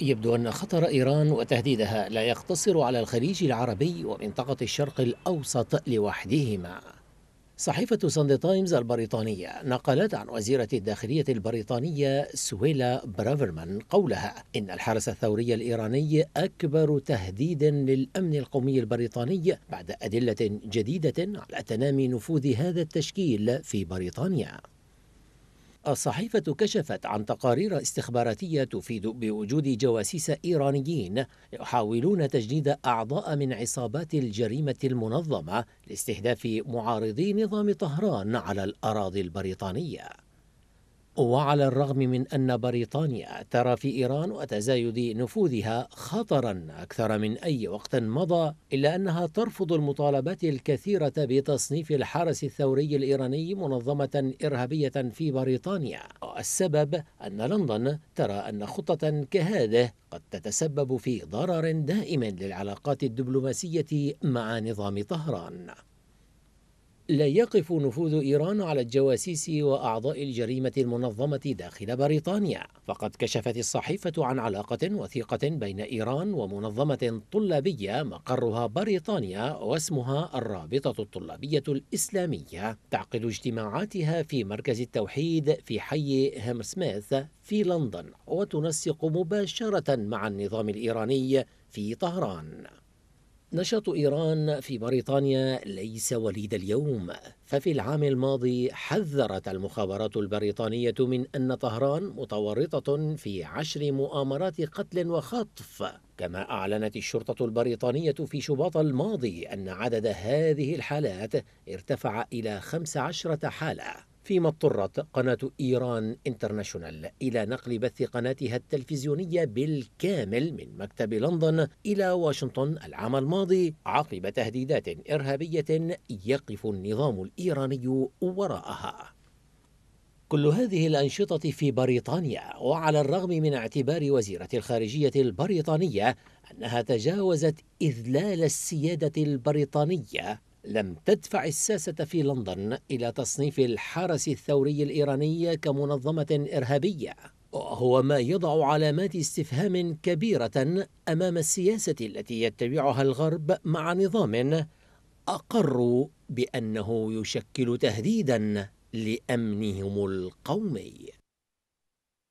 يبدو أن خطر إيران وتهديدها لا يقتصر على الخليج العربي ومنطقة الشرق الأوسط لوحدهما صحيفة ساندي تايمز البريطانية نقلت عن وزيرة الداخلية البريطانية سويلا برافرمان قولها إن الحرس الثوري الإيراني أكبر تهديد للأمن القومي البريطاني بعد أدلة جديدة على تنامي نفوذ هذا التشكيل في بريطانيا الصحيفة كشفت عن تقارير استخباراتية تفيد بوجود جواسيس إيرانيين يحاولون تجنيد أعضاء من عصابات الجريمة المنظمة لاستهداف معارضي نظام طهران على الأراضي البريطانية وعلى الرغم من أن بريطانيا ترى في إيران وتزايد نفوذها خطرا أكثر من أي وقت مضى إلا أنها ترفض المطالبات الكثيرة بتصنيف الحرس الثوري الإيراني منظمة إرهابية في بريطانيا والسبب أن لندن ترى أن خطة كهذه قد تتسبب في ضرر دائم للعلاقات الدبلوماسية مع نظام طهران لا يقف نفوذ إيران على الجواسيس وأعضاء الجريمة المنظمة داخل بريطانيا فقد كشفت الصحيفة عن علاقة وثيقة بين إيران ومنظمة طلابية مقرها بريطانيا واسمها الرابطة الطلابية الإسلامية تعقد اجتماعاتها في مركز التوحيد في حي هامرسميث في لندن وتنسق مباشرة مع النظام الإيراني في طهران نشاط إيران في بريطانيا ليس وليد اليوم ففي العام الماضي حذرت المخابرات البريطانية من أن طهران متورطة في عشر مؤامرات قتل وخطف كما أعلنت الشرطة البريطانية في شباط الماضي أن عدد هذه الحالات ارتفع إلى 15 حالة فيما اضطرت قناة إيران انترناشونال إلى نقل بث قناتها التلفزيونية بالكامل من مكتب لندن إلى واشنطن العام الماضي عقب تهديدات إرهابية يقف النظام الإيراني وراءها كل هذه الأنشطة في بريطانيا وعلى الرغم من اعتبار وزيرة الخارجية البريطانية أنها تجاوزت إذلال السيادة البريطانية لم تدفع الساسة في لندن إلى تصنيف الحرس الثوري الإيراني كمنظمة إرهابية وهو ما يضع علامات استفهام كبيرة أمام السياسة التي يتبعها الغرب مع نظام أقر بأنه يشكل تهديدا لأمنهم القومي